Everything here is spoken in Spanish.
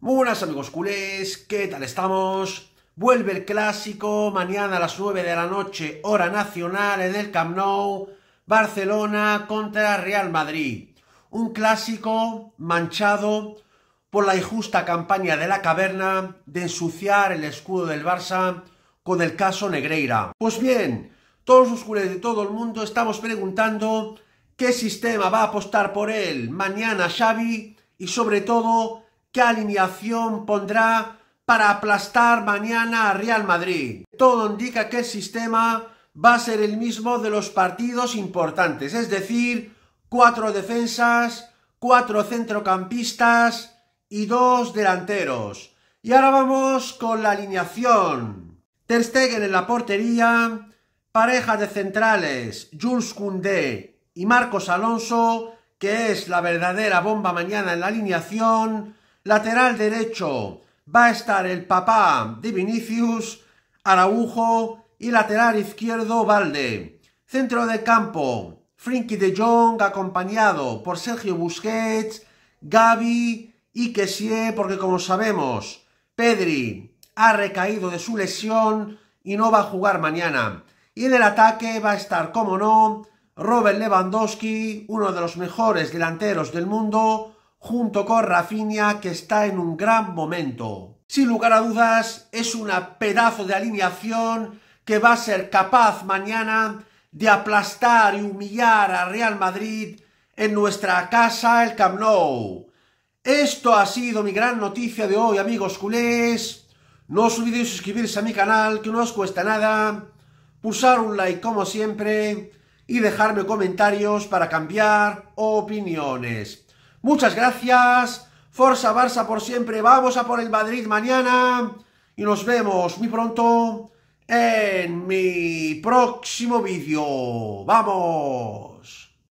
buenas amigos culés, ¿qué tal estamos? Vuelve el clásico, mañana a las 9 de la noche, hora nacional, en el Camp Nou, Barcelona contra Real Madrid. Un clásico manchado por la injusta campaña de la caverna de ensuciar el escudo del Barça con el caso Negreira. Pues bien, todos los culés de todo el mundo estamos preguntando ¿Qué sistema va a apostar por él mañana Xavi? Y sobre todo, ¿qué alineación pondrá para aplastar mañana a Real Madrid? Todo indica que el sistema va a ser el mismo de los partidos importantes, es decir, cuatro defensas, cuatro centrocampistas y dos delanteros. Y ahora vamos con la alineación. Ter Stegen en la portería, pareja de centrales, Jules Koundé y Marcos Alonso, que es la verdadera bomba mañana en la alineación. Lateral derecho va a estar el papá de Vinicius, Araujo y lateral izquierdo Valde. Centro de campo, Frinky de Jong acompañado por Sergio Busquets, Gaby y Kessie, porque como sabemos, Pedri ha recaído de su lesión y no va a jugar mañana. Y en el ataque va a estar, como no, Robert Lewandowski, uno de los mejores delanteros del mundo, junto con Rafinha, que está en un gran momento. Sin lugar a dudas, es una pedazo de alineación que va a ser capaz mañana de aplastar y humillar a Real Madrid en nuestra casa, el Camp Nou. Esto ha sido mi gran noticia de hoy, amigos culés. No os olvidéis suscribirse a mi canal, que no os cuesta nada. Pulsar un like como siempre y dejarme comentarios para cambiar opiniones. Muchas gracias. Forza Barça por siempre. Vamos a por el Madrid mañana. Y nos vemos muy pronto en mi próximo vídeo. ¡Vamos!